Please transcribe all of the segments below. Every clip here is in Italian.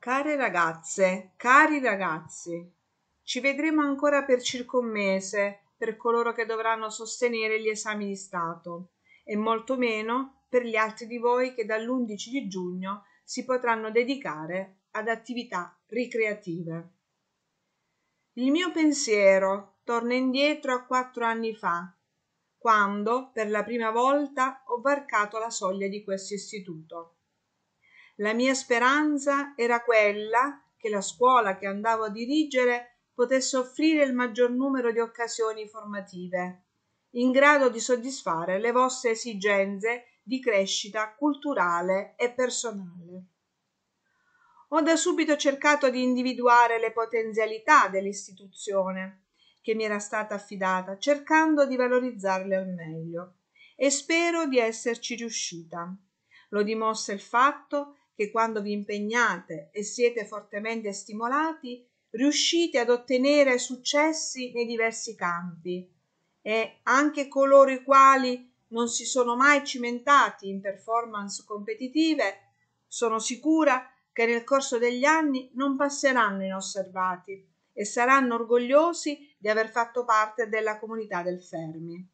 Care ragazze, cari ragazzi, ci vedremo ancora per circa un mese per coloro che dovranno sostenere gli esami di Stato e molto meno per gli altri di voi che dall'11 di giugno si potranno dedicare ad attività ricreative. Il mio pensiero torna indietro a quattro anni fa, quando per la prima volta ho varcato la soglia di questo istituto. La mia speranza era quella che la scuola che andavo a dirigere potesse offrire il maggior numero di occasioni formative, in grado di soddisfare le vostre esigenze di crescita culturale e personale. Ho da subito cercato di individuare le potenzialità dell'istituzione che mi era stata affidata, cercando di valorizzarle al meglio e spero di esserci riuscita. Lo dimostra il fatto che che quando vi impegnate e siete fortemente stimolati, riuscite ad ottenere successi nei diversi campi e anche coloro i quali non si sono mai cimentati in performance competitive, sono sicura che nel corso degli anni non passeranno inosservati e saranno orgogliosi di aver fatto parte della comunità del Fermi.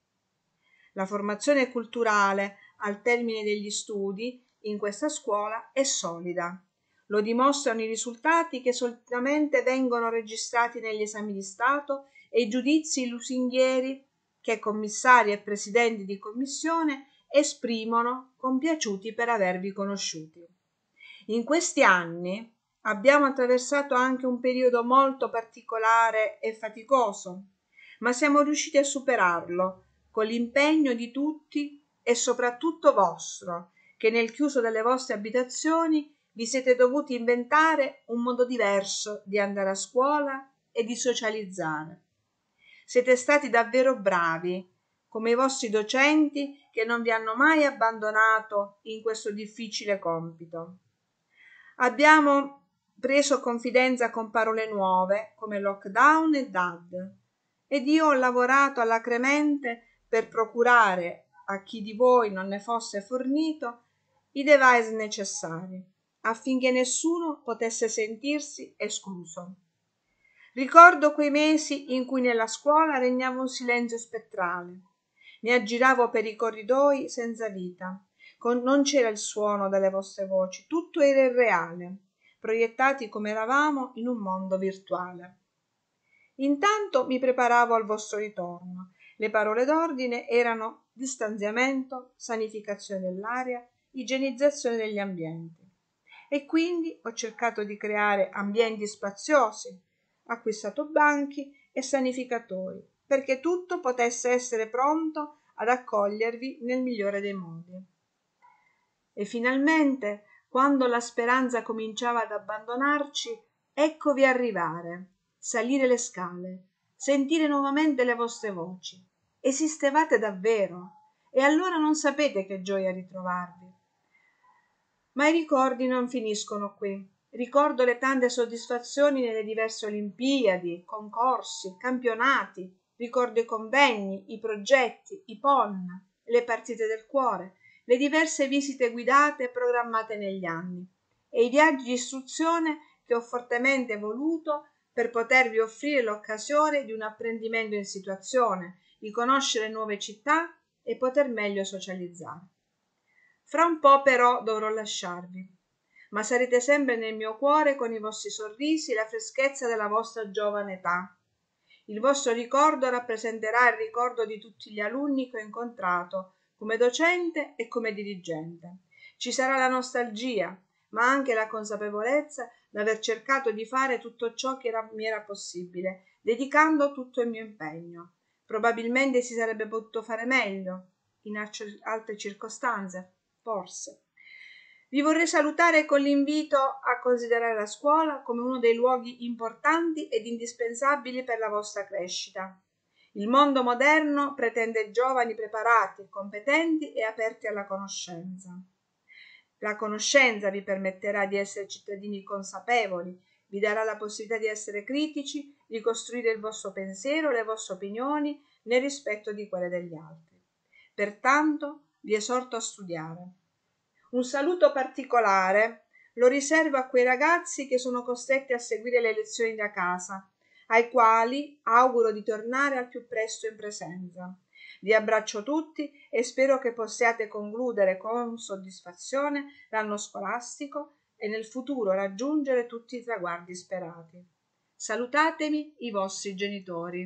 La formazione culturale al termine degli studi in questa scuola è solida. Lo dimostrano i risultati che solitamente vengono registrati negli esami di Stato e i giudizi lusinghieri che commissari e presidenti di commissione esprimono compiaciuti per avervi conosciuti. In questi anni abbiamo attraversato anche un periodo molto particolare e faticoso, ma siamo riusciti a superarlo con l'impegno di tutti e soprattutto vostro che nel chiuso delle vostre abitazioni vi siete dovuti inventare un modo diverso di andare a scuola e di socializzare. Siete stati davvero bravi, come i vostri docenti che non vi hanno mai abbandonato in questo difficile compito. Abbiamo preso confidenza con parole nuove come lockdown e DAD ed io ho lavorato alacremente per procurare a chi di voi non ne fosse fornito i device necessari affinché nessuno potesse sentirsi escluso. Ricordo quei mesi in cui nella scuola regnava un silenzio spettrale. Mi aggiravo per i corridoi senza vita. Con... Non c'era il suono delle vostre voci, tutto era irreale, proiettati come eravamo in un mondo virtuale. Intanto mi preparavo al vostro ritorno. Le parole d'ordine erano distanziamento, sanificazione dell'aria, igienizzazione degli ambienti. E quindi ho cercato di creare ambienti spaziosi, acquistato banchi e sanificatori, perché tutto potesse essere pronto ad accogliervi nel migliore dei modi. E finalmente, quando la speranza cominciava ad abbandonarci, eccovi arrivare, salire le scale, sentire nuovamente le vostre voci. Esistevate davvero, e allora non sapete che gioia ritrovarvi. Ma i ricordi non finiscono qui. Ricordo le tante soddisfazioni nelle diverse Olimpiadi, concorsi, campionati, ricordo i convegni, i progetti, i PON, le partite del cuore, le diverse visite guidate e programmate negli anni e i viaggi di istruzione che ho fortemente voluto per potervi offrire l'occasione di un apprendimento in situazione, di conoscere nuove città e poter meglio socializzare. Fra un po' però dovrò lasciarvi, ma sarete sempre nel mio cuore con i vostri sorrisi, la freschezza della vostra giovane età. Il vostro ricordo rappresenterà il ricordo di tutti gli alunni che ho incontrato, come docente e come dirigente. Ci sarà la nostalgia, ma anche la consapevolezza d'aver cercato di fare tutto ciò che era, mi era possibile, dedicando tutto il mio impegno. Probabilmente si sarebbe potuto fare meglio in altre circostanze, forse. Vi vorrei salutare con l'invito a considerare la scuola come uno dei luoghi importanti ed indispensabili per la vostra crescita. Il mondo moderno pretende giovani preparati, competenti e aperti alla conoscenza. La conoscenza vi permetterà di essere cittadini consapevoli, vi darà la possibilità di essere critici, di costruire il vostro pensiero, le vostre opinioni nel rispetto di quelle degli altri. Pertanto, vi esorto a studiare. Un saluto particolare lo riservo a quei ragazzi che sono costretti a seguire le lezioni da casa, ai quali auguro di tornare al più presto in presenza. Vi abbraccio tutti e spero che possiate concludere con soddisfazione l'anno scolastico e nel futuro raggiungere tutti i traguardi sperati. Salutatemi i vostri genitori.